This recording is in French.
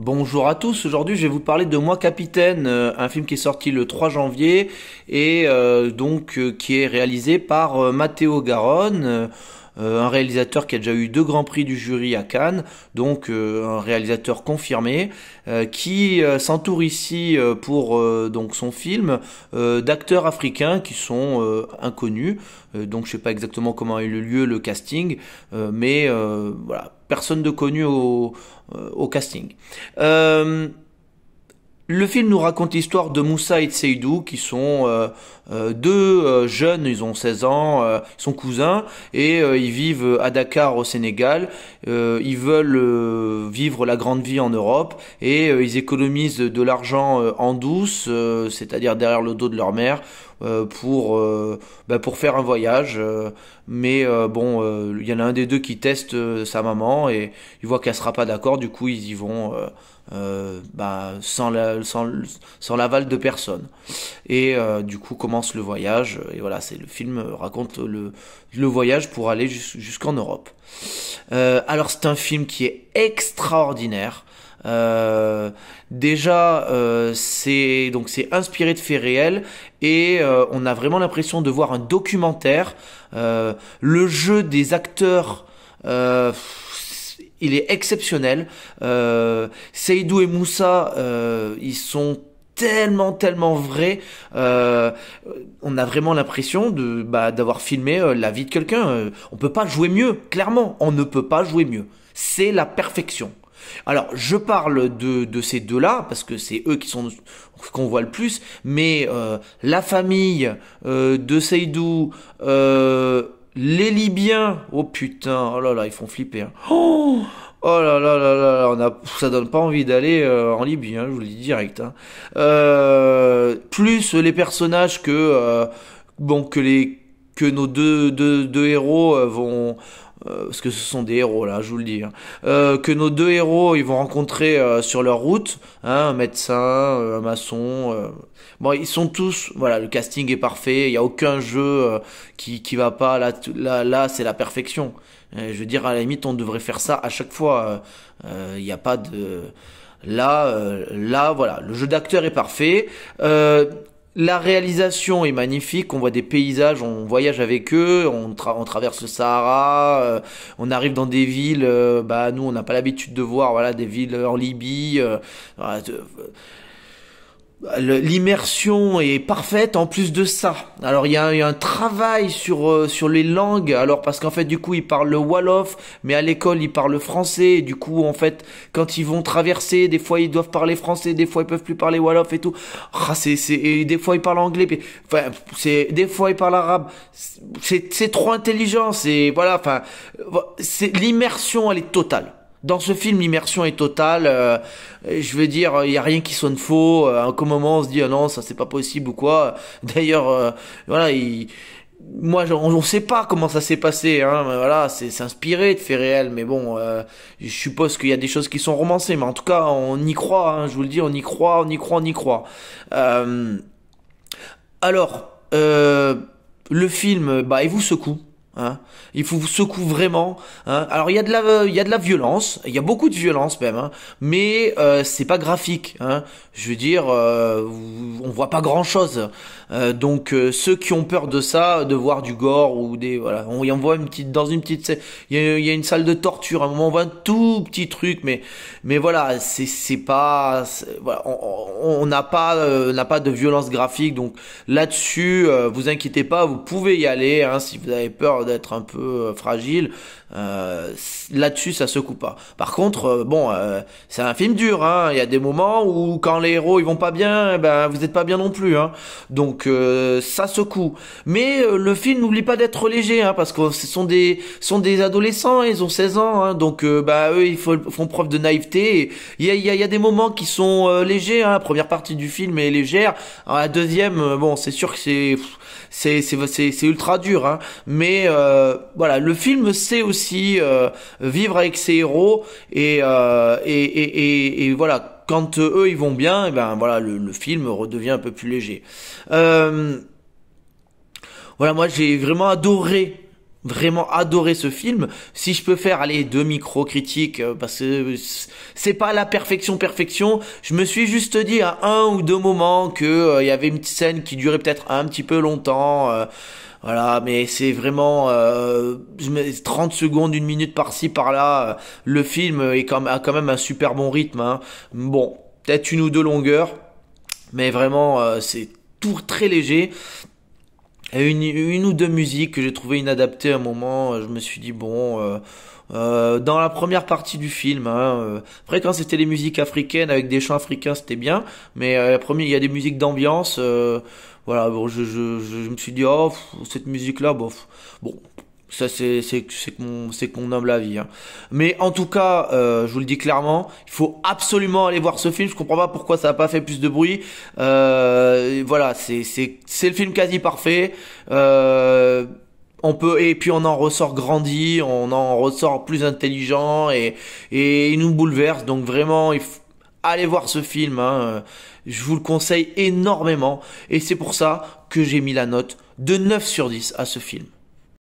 Bonjour à tous, aujourd'hui je vais vous parler de Moi Capitaine, euh, un film qui est sorti le 3 janvier et euh, donc euh, qui est réalisé par Matteo Garonne. Euh, un réalisateur qui a déjà eu deux grands prix du jury à Cannes, donc euh, un réalisateur confirmé, euh, qui s'entoure ici pour donc son film d'acteurs africains qui sont inconnus. donc je sais pas exactement comment a eu lieu le casting, mais voilà, personne de connu au, au casting. Le film nous raconte l'histoire de Moussa et de Seydou, qui sont euh, euh, deux euh, jeunes, ils ont 16 ans, ils sont cousins, et ils vivent à Dakar au Sénégal. ils veulent vivre la grande vie en Europe, et ils économisent de l'argent en douce, c'est-à-dire derrière le dos de leur mère, euh, pour, euh, bah, pour faire un voyage. Euh, mais bon, il y en a un des deux qui teste sa maman et il voit qu'elle sera pas d'accord. Du coup, ils y vont. bah, sans, l'aval de personne. Et du coup commence le voyage. Et voilà, c'est le film raconte le, le voyage pour aller jusqu'en Europe. alors c'est un film qui est extraordinaire. Euh, déjà, euh, c'est donc c'est inspiré de faits réels et euh, on a vraiment l'impression de voir un documentaire. le jeu des acteurs. il est exceptionnel. Seydou et Moussa, ils sont tellement tellement vrai on a vraiment l'impression de bah, d'avoir filmé la vie de quelqu'un on peut pas jouer mieux clairement on ne peut pas jouer mieux c'est la perfection alors, je parle de, de ces deux-là, parce que c'est eux qui sont qu'on voit le plus, mais euh, la famille euh, de Seydou, euh, les Libyens, oh putain, oh là là, ils font flipper. Hein. Oh, oh, là là là là, on a, ça donne pas envie d'aller en Libye, hein, je vous le dis direct. Hein. plus les personnages que, bon, que, les, que nos deux, deux, deux héros vont euh, parce que ce sont des héros là, je vous le dis, hein. euh, que nos deux héros ils vont rencontrer euh, sur leur route, hein, un médecin, un maçon. Bon, ils sont tous, voilà, le casting est parfait, il y a aucun jeu qui qui va pas. Là, là, là, c'est la perfection. je veux dire, à la limite, on devrait faire ça à chaque fois. Il n'y a pas de là, là, voilà, le jeu d'acteur est parfait la réalisation est magnifique, on voit des paysages, on voyage avec eux, on, traverse le Sahara, euh, on arrive dans des villes, euh, bah nous on n'a pas l'habitude de voir, voilà, des villes en Libye. Euh, l'immersion est parfaite en plus de ça. Alors il y, a, un travail sur euh, sur les langues. Alors parce qu'en fait du coup ils parlent le wolof, mais à l'école ils parlent le français. du coup en fait quand ils vont traverser, des fois ils doivent parler français, des fois ils peuvent plus parler wolof et tout. Ah c'est c'est des fois ils parlent anglais. Puis, enfin c'est des fois ils parlent arabe. C'est trop intelligent. C'est voilà. Enfin c'est l'immersion elle est totale. Dans ce film, l'immersion est totale. Euh, je veux dire, il n'y a rien qui sonne faux. À euh, un moment, on se dit, ah non, ça c'est pas possible ou quoi. D'ailleurs, euh, voilà, il moi on ne sait pas comment ça s'est passé hein voilà c'est inspiré de faits réels mais bon je suppose qu'il y a des choses qui sont romancées mais en tout cas on y croit hein, je vous le dis on y croit on y croit on y croit alors le film bah il vous secoue Hein il faut vous secouer vraiment. Hein Alors il y a de la, il y a de la violence, il y a beaucoup de violence même, hein mais euh, c'est pas graphique. Hein. Je veux dire, euh, on voit pas grand chose. Euh, donc ceux qui ont peur de ça, de voir du gore ou des, voilà, on y en voit une petite dans une petite, il y a, une salle de torture. À un moment on voit un tout petit truc, mais mais voilà, c'est c'est pas, voilà, on n'a pas n'a pas de violence graphique. Donc là-dessus, vous inquiétez pas, vous pouvez y aller hein, si vous avez peur d'être un peu euh, fragile. Euh, là-dessus, ça coupe pas. Par contre, euh, bon, c'est un film dur. Hein. Il y a des moments où quand les héros ils vont pas bien, eh ben vous êtes pas bien non plus. Hein. Donc ça se coupe Mais le film n'oublie pas d'être léger, hein, parce que ce sont des sont des adolescents, ils ont 16 ans, donc bah, eux ils font, preuve de naïveté. Il y a, des moments qui sont légers. La première partie du film est légère. la deuxième, bon, c'est sûr que c'est c'est ultra dur, mais euh, voilà, le film sait aussi euh, vivre avec ses héros et, euh, et, et, voilà, quand eux ils vont bien, eh ben voilà, le, film redevient un peu plus léger. voilà, moi j'ai vraiment adoré vraiment adoré ce film. Si je peux faire aller deux micro critiques parce que c'est pas la perfection perfection, je me suis juste dit à un ou deux moments que y avait une scène qui durait peut-être un petit peu longtemps. Voilà, mais c'est vraiment euh, 30 secondes, une minute par-ci, par-là. Le film est quand a quand même un super bon rythme. Hein. Bon, peut-être une ou deux longueurs, mais vraiment, euh, c'est tout très léger une, une ou deux musiques que j'ai trouvé inadaptées à un moment. Euh, je me suis dit bon, euh, euh, dans la première partie du film. Hein, après quand c'était les musiques africaines avec des chants africains, c'était bien. Mais la première, il y a des musiques d'ambiance. voilà, bon, je, me suis dit oh cette musique là, bof. Bon, ça, c'est qu'on nomme la vie. Hein. Mais en tout cas, euh, je vous le dis clairement, il faut absolument aller voir ce film. Je comprends pas pourquoi ça n'a pas fait plus de bruit. Euh, voilà, c'est le film quasi parfait. Euh, on peut et puis on en ressort grandi, on en ressort plus intelligent et et il nous bouleverse. Donc vraiment, il faut aller voir ce film. Hein. Je vous le conseille énormément et c'est pour ça que j'ai mis la note de 9 sur 10 à ce film.